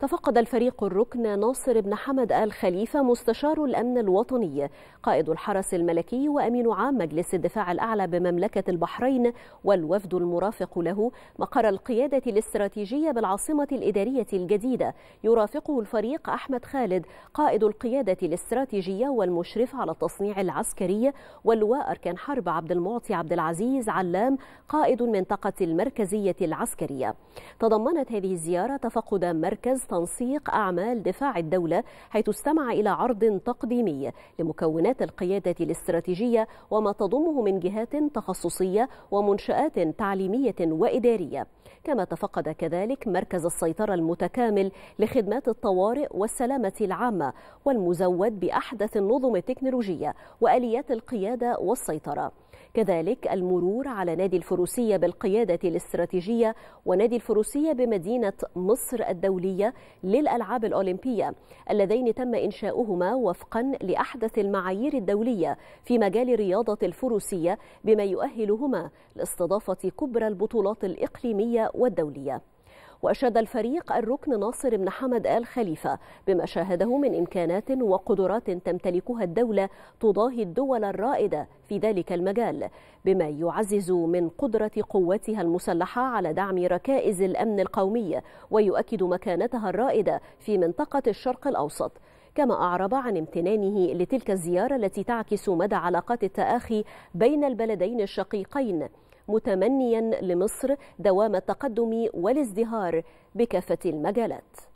تفقد الفريق الركن ناصر بن حمد آل خليفة مستشار الأمن الوطني قائد الحرس الملكي وأمين عام مجلس الدفاع الأعلى بمملكة البحرين والوفد المرافق له مقر القيادة الاستراتيجية بالعاصمة الإدارية الجديدة يرافقه الفريق أحمد خالد قائد القيادة الاستراتيجية والمشرف على التصنيع العسكري واللواء أركان حرب عبد المعطي عبد العزيز علام قائد المنطقة المركزية العسكرية تضمنت هذه الزيارة تفقد مركز تنسيق أعمال دفاع الدولة حيث استمع إلى عرض تقديمي لمكونات القيادة الاستراتيجية وما تضمه من جهات تخصصية ومنشآت تعليمية وإدارية كما تفقد كذلك مركز السيطرة المتكامل لخدمات الطوارئ والسلامة العامة والمزود بأحدث النظم التكنولوجية وآليات القيادة والسيطرة كذلك المرور على نادي الفروسية بالقيادة الاستراتيجية ونادي الفروسية بمدينة مصر الدولية للألعاب الأولمبية اللذين تم إنشاؤهما وفقا لأحدث المعايير الدولية في مجال رياضة الفروسية بما يؤهلهما لاستضافة كبرى البطولات الإقليمية والدولية وأشاد الفريق الركن ناصر بن حمد آل خليفة بما شاهده من إمكانات وقدرات تمتلكها الدولة تضاهي الدول الرائدة في ذلك المجال بما يعزز من قدرة قوتها المسلحة على دعم ركائز الأمن القومي ويؤكد مكانتها الرائدة في منطقة الشرق الأوسط كما أعرب عن امتنانه لتلك الزيارة التي تعكس مدى علاقات التآخي بين البلدين الشقيقين متمنيا لمصر دوام التقدم والازدهار بكافة المجالات